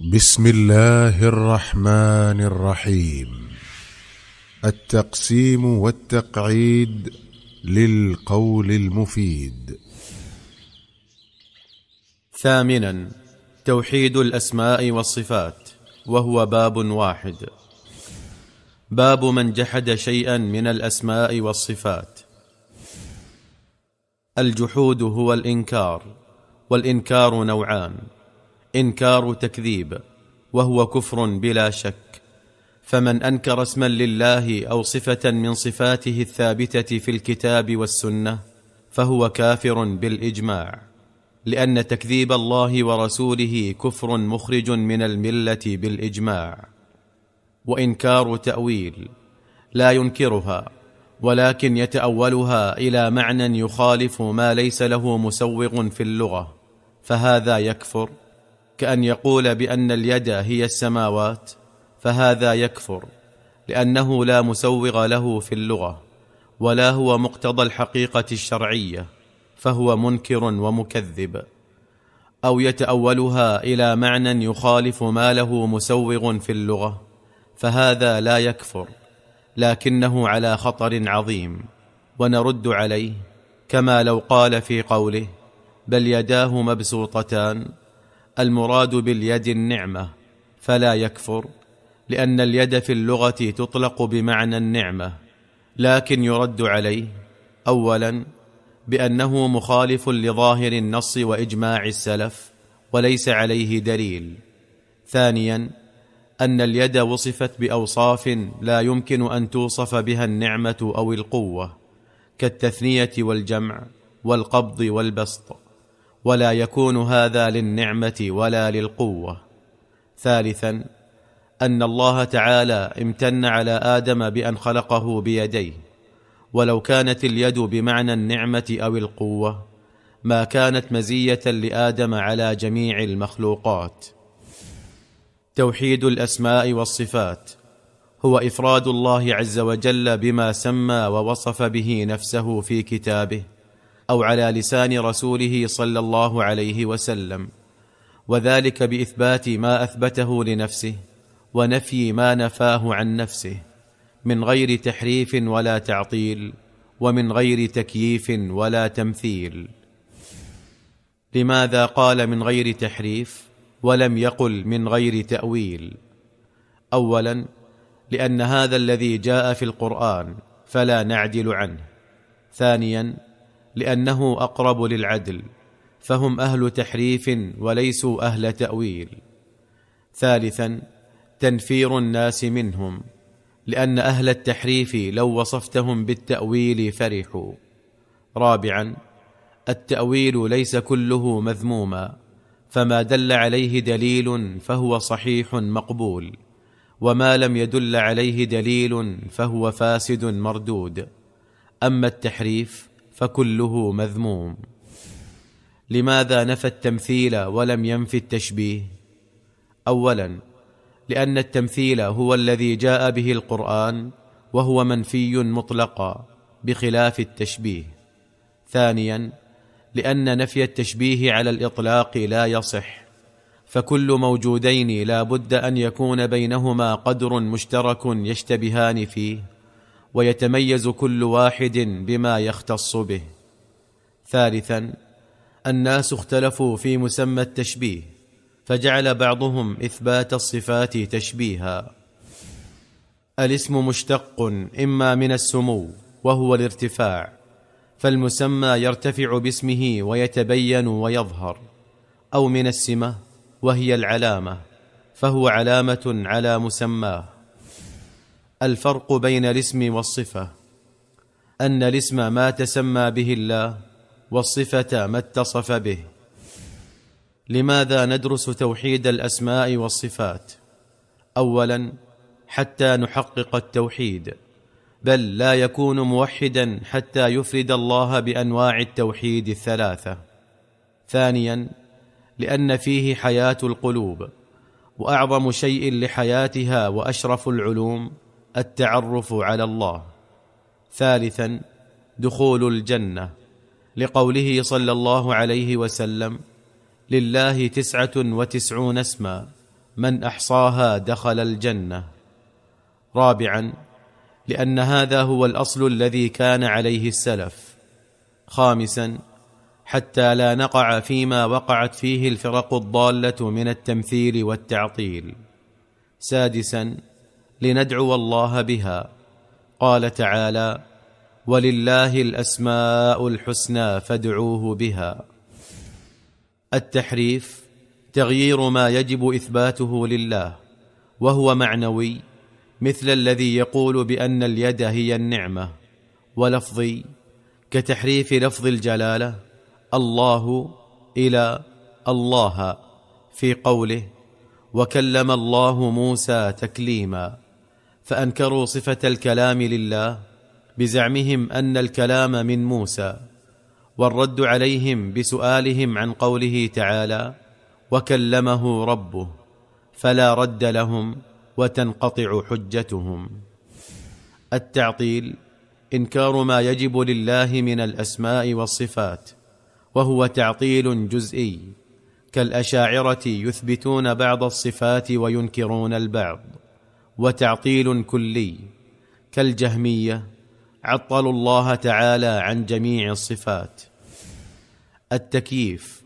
بسم الله الرحمن الرحيم التقسيم والتقعيد للقول المفيد ثامنا توحيد الاسماء والصفات وهو باب واحد باب من جحد شيئا من الاسماء والصفات الجحود هو الانكار والانكار نوعان انكار تكذيب وهو كفر بلا شك فمن انكر اسما لله او صفه من صفاته الثابته في الكتاب والسنه فهو كافر بالاجماع لان تكذيب الله ورسوله كفر مخرج من المله بالاجماع وانكار تاويل لا ينكرها ولكن يتاولها الى معنى يخالف ما ليس له مسوغ في اللغه فهذا يكفر كان يقول بان اليد هي السماوات فهذا يكفر لانه لا مسوغ له في اللغه ولا هو مقتضى الحقيقه الشرعيه فهو منكر ومكذب او يتاولها الى معنى يخالف ما له مسوغ في اللغه فهذا لا يكفر لكنه على خطر عظيم ونرد عليه كما لو قال في قوله بل يداه مبسوطتان المراد باليد النعمه فلا يكفر لان اليد في اللغه تطلق بمعنى النعمه لكن يرد عليه اولا بانه مخالف لظاهر النص واجماع السلف وليس عليه دليل ثانيا ان اليد وصفت باوصاف لا يمكن ان توصف بها النعمه او القوه كالتثنيه والجمع والقبض والبسط ولا يكون هذا للنعمه ولا للقوه ثالثا ان الله تعالى امتن على ادم بان خلقه بيديه ولو كانت اليد بمعنى النعمه او القوه ما كانت مزيه لادم على جميع المخلوقات توحيد الاسماء والصفات هو افراد الله عز وجل بما سمى ووصف به نفسه في كتابه او على لسان رسوله صلى الله عليه وسلم وذلك باثبات ما اثبته لنفسه ونفي ما نفاه عن نفسه من غير تحريف ولا تعطيل ومن غير تكييف ولا تمثيل لماذا قال من غير تحريف ولم يقل من غير تاويل اولا لان هذا الذي جاء في القران فلا نعدل عنه ثانيا لانه اقرب للعدل فهم اهل تحريف وليسوا اهل تاويل ثالثا تنفير الناس منهم لان اهل التحريف لو وصفتهم بالتاويل فرحوا رابعا التاويل ليس كله مذموما فما دل عليه دليل فهو صحيح مقبول وما لم يدل عليه دليل فهو فاسد مردود اما التحريف فكله مذموم لماذا نفى التمثيل ولم ينف التشبيه اولا لان التمثيل هو الذي جاء به القران وهو منفي مطلقا بخلاف التشبيه ثانيا لان نفي التشبيه على الاطلاق لا يصح فكل موجودين لا بد ان يكون بينهما قدر مشترك يشتبهان فيه ويتميز كل واحد بما يختص به ثالثا الناس اختلفوا في مسمى التشبيه فجعل بعضهم اثبات الصفات تشبيها الاسم مشتق اما من السمو وهو الارتفاع فالمسمى يرتفع باسمه ويتبين ويظهر او من السمه وهي العلامه فهو علامه على مسماه الفرق بين الاسم والصفه ان الاسم ما تسمى به الله والصفه ما اتصف به لماذا ندرس توحيد الاسماء والصفات اولا حتى نحقق التوحيد بل لا يكون موحدا حتى يفرد الله بانواع التوحيد الثلاثه ثانيا لان فيه حياه القلوب واعظم شيء لحياتها واشرف العلوم التعرف على الله ثالثا دخول الجنه لقوله صلى الله عليه وسلم لله تسعه وتسعون اسما من احصاها دخل الجنه رابعا لان هذا هو الاصل الذي كان عليه السلف خامسا حتى لا نقع فيما وقعت فيه الفرق الضاله من التمثيل والتعطيل سادسا لندعو الله بها قال تعالى ولله الاسماء الحسنى فادعوه بها التحريف تغيير ما يجب اثباته لله وهو معنوي مثل الذي يقول بان اليد هي النعمه ولفظي كتحريف لفظ الجلاله الله الى الله في قوله وكلم الله موسى تكليما فانكروا صفه الكلام لله بزعمهم ان الكلام من موسى والرد عليهم بسؤالهم عن قوله تعالى وكلمه ربه فلا رد لهم وتنقطع حجتهم التعطيل انكار ما يجب لله من الاسماء والصفات وهو تعطيل جزئي كالاشاعره يثبتون بعض الصفات وينكرون البعض وتعطيل كلي كالجهميه عطلوا الله تعالى عن جميع الصفات التكييف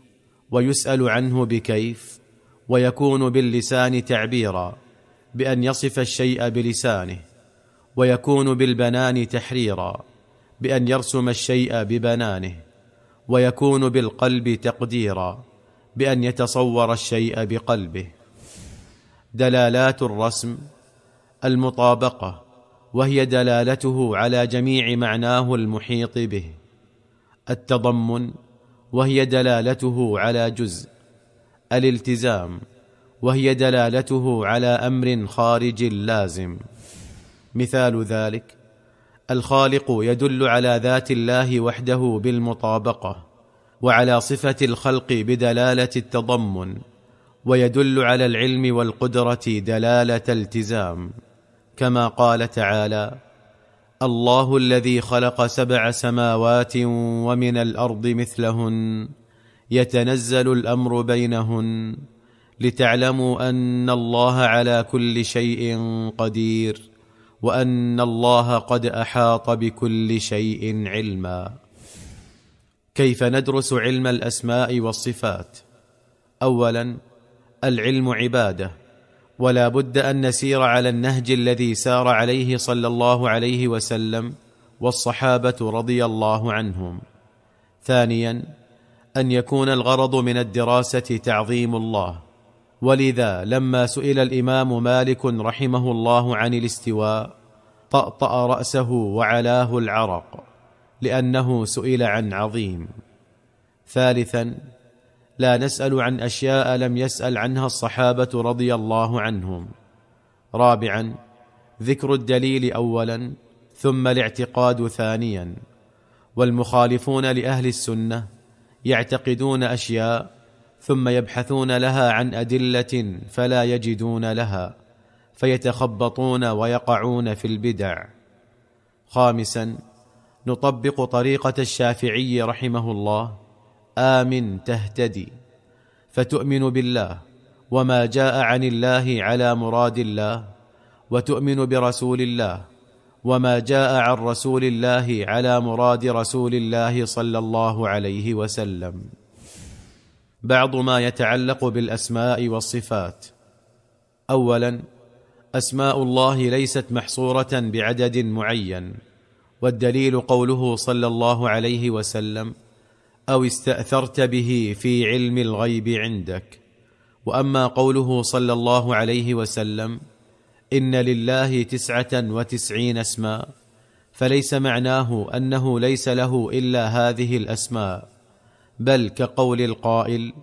ويسال عنه بكيف ويكون باللسان تعبيرا بان يصف الشيء بلسانه ويكون بالبنان تحريرا بان يرسم الشيء ببنانه ويكون بالقلب تقديرا بان يتصور الشيء بقلبه دلالات الرسم المطابقه وهي دلالته على جميع معناه المحيط به التضمن وهي دلالته على جزء الالتزام وهي دلالته على امر خارج لازم مثال ذلك الخالق يدل على ذات الله وحده بالمطابقه وعلى صفه الخلق بدلاله التضمن ويدل على العلم والقدره دلاله التزام كما قال تعالى الله الذي خلق سبع سماوات ومن الارض مثلهن يتنزل الامر بينهن لتعلموا ان الله على كل شيء قدير وان الله قد احاط بكل شيء علما كيف ندرس علم الاسماء والصفات اولا العلم عباده ولا بد ان نسير على النهج الذي سار عليه صلى الله عليه وسلم والصحابه رضي الله عنهم ثانيا ان يكون الغرض من الدراسه تعظيم الله ولذا لما سئل الامام مالك رحمه الله عن الاستواء طاطا راسه وعلاه العرق لانه سئل عن عظيم ثالثا لا نسال عن اشياء لم يسال عنها الصحابه رضي الله عنهم رابعا ذكر الدليل اولا ثم الاعتقاد ثانيا والمخالفون لاهل السنه يعتقدون اشياء ثم يبحثون لها عن ادله فلا يجدون لها فيتخبطون ويقعون في البدع خامسا نطبق طريقه الشافعي رحمه الله امن تهتدي فتؤمن بالله وما جاء عن الله على مراد الله وتؤمن برسول الله وما جاء عن رسول الله على مراد رسول الله صلى الله عليه وسلم بعض ما يتعلق بالاسماء والصفات اولا اسماء الله ليست محصوره بعدد معين والدليل قوله صلى الله عليه وسلم او استاثرت به في علم الغيب عندك واما قوله صلى الله عليه وسلم ان لله تسعه وتسعين اسما فليس معناه انه ليس له الا هذه الاسماء بل كقول القائل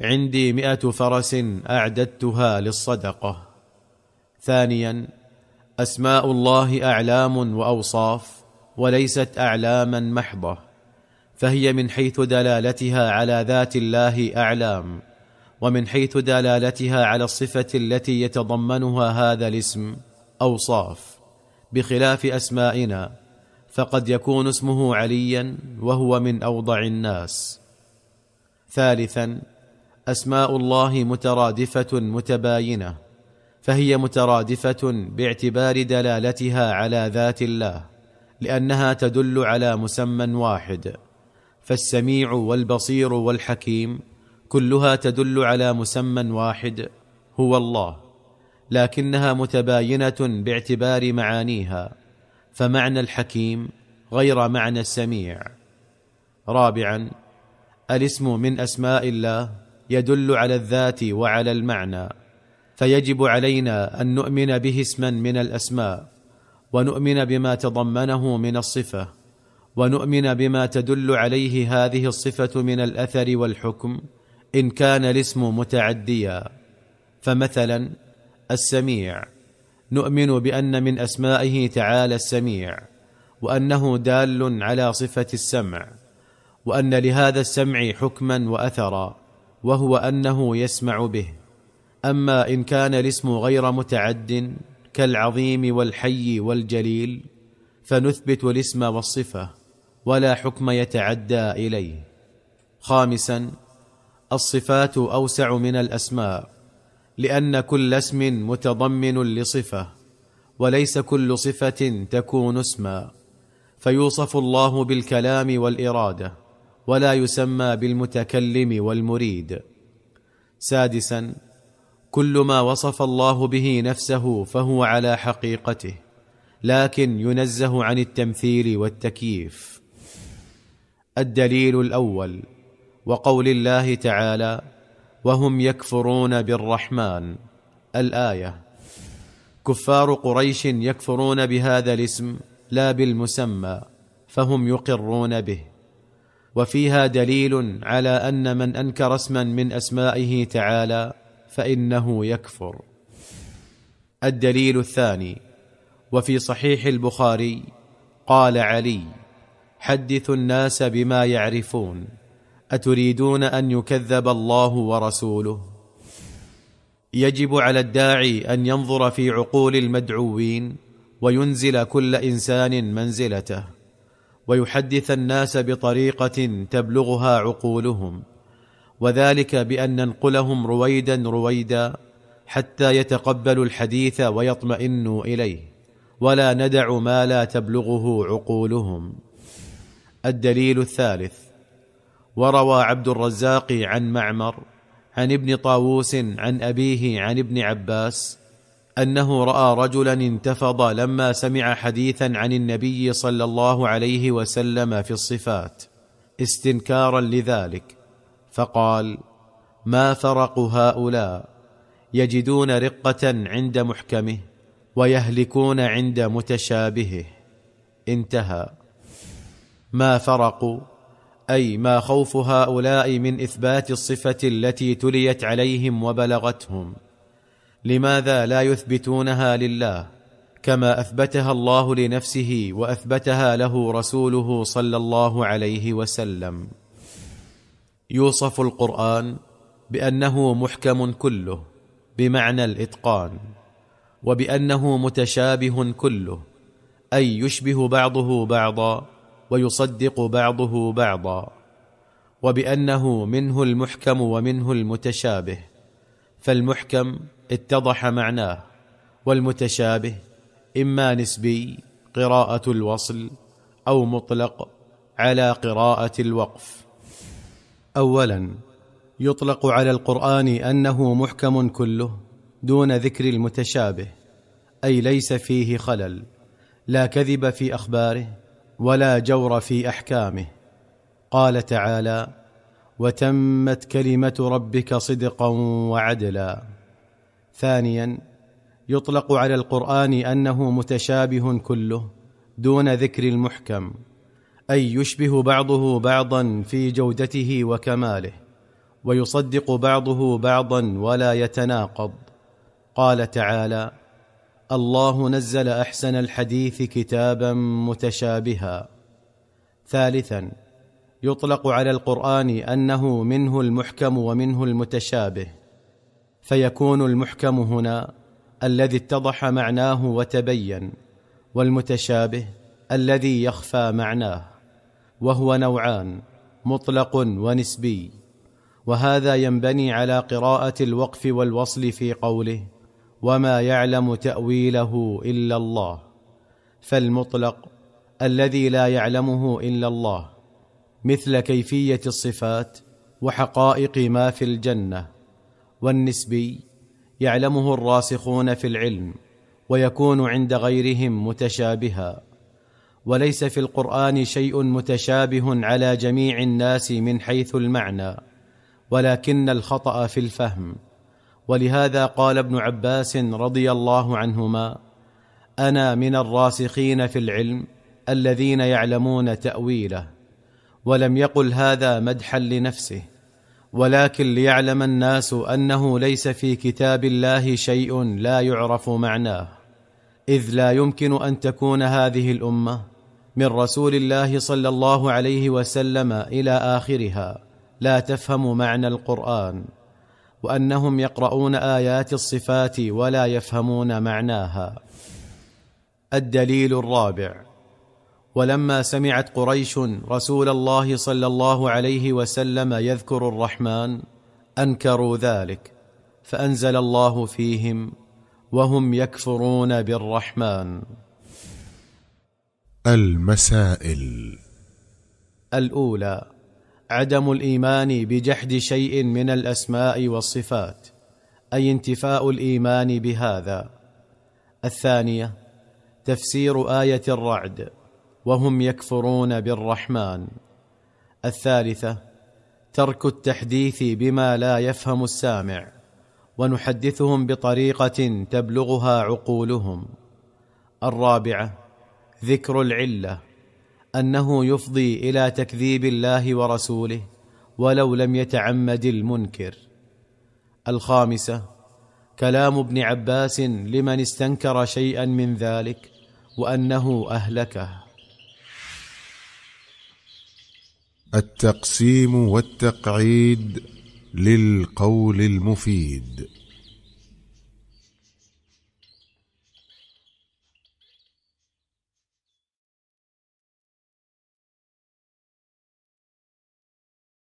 عندي مئه فرس اعددتها للصدقه ثانيا اسماء الله اعلام واوصاف وليست اعلاما محضه فهي من حيث دلالتها على ذات الله اعلام ومن حيث دلالتها على الصفه التي يتضمنها هذا الاسم اوصاف بخلاف اسمائنا فقد يكون اسمه عليا وهو من اوضع الناس ثالثا اسماء الله مترادفه متباينه فهي مترادفه باعتبار دلالتها على ذات الله لانها تدل على مسمى واحد فالسميع والبصير والحكيم كلها تدل على مسمى واحد هو الله لكنها متباينه باعتبار معانيها فمعنى الحكيم غير معنى السميع رابعا الاسم من اسماء الله يدل على الذات وعلى المعنى فيجب علينا ان نؤمن به اسما من الاسماء ونؤمن بما تضمنه من الصفه ونؤمن بما تدل عليه هذه الصفه من الاثر والحكم ان كان الاسم متعديا فمثلا السميع نؤمن بان من اسمائه تعالى السميع وانه دال على صفه السمع وان لهذا السمع حكما واثرا وهو انه يسمع به اما ان كان الاسم غير متعد كالعظيم والحي والجليل فنثبت الاسم والصفه ولا حكم يتعدى اليه خامسا الصفات اوسع من الاسماء لان كل اسم متضمن لصفه وليس كل صفه تكون اسما فيوصف الله بالكلام والاراده ولا يسمى بالمتكلم والمريد سادسا كل ما وصف الله به نفسه فهو على حقيقته لكن ينزه عن التمثيل والتكييف الدليل الاول وقول الله تعالى وهم يكفرون بالرحمن الايه كفار قريش يكفرون بهذا الاسم لا بالمسمى فهم يقرون به وفيها دليل على ان من انكر اسما من اسمائه تعالى فانه يكفر الدليل الثاني وفي صحيح البخاري قال علي حدثوا الناس بما يعرفون اتريدون ان يكذب الله ورسوله يجب على الداعي ان ينظر في عقول المدعوين وينزل كل انسان منزلته ويحدث الناس بطريقه تبلغها عقولهم وذلك بان ننقلهم رويدا رويدا حتى يتقبلوا الحديث ويطمئنوا اليه ولا ندع ما لا تبلغه عقولهم الدليل الثالث وروى عبد الرزاق عن معمر عن ابن طاووس عن ابيه عن ابن عباس انه راى رجلا انتفض لما سمع حديثا عن النبي صلى الله عليه وسلم في الصفات استنكارا لذلك فقال ما فرق هؤلاء يجدون رقه عند محكمه ويهلكون عند متشابهه انتهى ما فرقوا اي ما خوف هؤلاء من اثبات الصفه التي تليت عليهم وبلغتهم لماذا لا يثبتونها لله كما اثبتها الله لنفسه واثبتها له رسوله صلى الله عليه وسلم يوصف القران بانه محكم كله بمعنى الاتقان وبانه متشابه كله اي يشبه بعضه بعضا ويصدق بعضه بعضا وبانه منه المحكم ومنه المتشابه فالمحكم اتضح معناه والمتشابه اما نسبي قراءه الوصل او مطلق على قراءه الوقف اولا يطلق على القران انه محكم كله دون ذكر المتشابه اي ليس فيه خلل لا كذب في اخباره ولا جور في احكامه قال تعالى وتمت كلمه ربك صدقا وعدلا ثانيا يطلق على القران انه متشابه كله دون ذكر المحكم اي يشبه بعضه بعضا في جودته وكماله ويصدق بعضه بعضا ولا يتناقض قال تعالى الله نزل احسن الحديث كتابا متشابها ثالثا يطلق على القران انه منه المحكم ومنه المتشابه فيكون المحكم هنا الذي اتضح معناه وتبين والمتشابه الذي يخفى معناه وهو نوعان مطلق ونسبي وهذا ينبني على قراءه الوقف والوصل في قوله وما يعلم تاويله الا الله فالمطلق الذي لا يعلمه الا الله مثل كيفيه الصفات وحقائق ما في الجنه والنسبي يعلمه الراسخون في العلم ويكون عند غيرهم متشابها وليس في القران شيء متشابه على جميع الناس من حيث المعنى ولكن الخطا في الفهم ولهذا قال ابن عباس رضي الله عنهما انا من الراسخين في العلم الذين يعلمون تاويله ولم يقل هذا مدحا لنفسه ولكن ليعلم الناس انه ليس في كتاب الله شيء لا يعرف معناه اذ لا يمكن ان تكون هذه الامه من رسول الله صلى الله عليه وسلم الى اخرها لا تفهم معنى القران وانهم يقرؤون ايات الصفات ولا يفهمون معناها الدليل الرابع ولما سمعت قريش رسول الله صلى الله عليه وسلم يذكر الرحمن انكروا ذلك فانزل الله فيهم وهم يكفرون بالرحمن المسائل الاولى عدم الايمان بجحد شيء من الاسماء والصفات اي انتفاء الايمان بهذا الثانيه تفسير ايه الرعد وهم يكفرون بالرحمن الثالثه ترك التحديث بما لا يفهم السامع ونحدثهم بطريقه تبلغها عقولهم الرابعه ذكر العله انه يفضي الى تكذيب الله ورسوله ولو لم يتعمد المنكر الخامسه كلام ابن عباس لمن استنكر شيئا من ذلك وانه اهلكه التقسيم والتقعيد للقول المفيد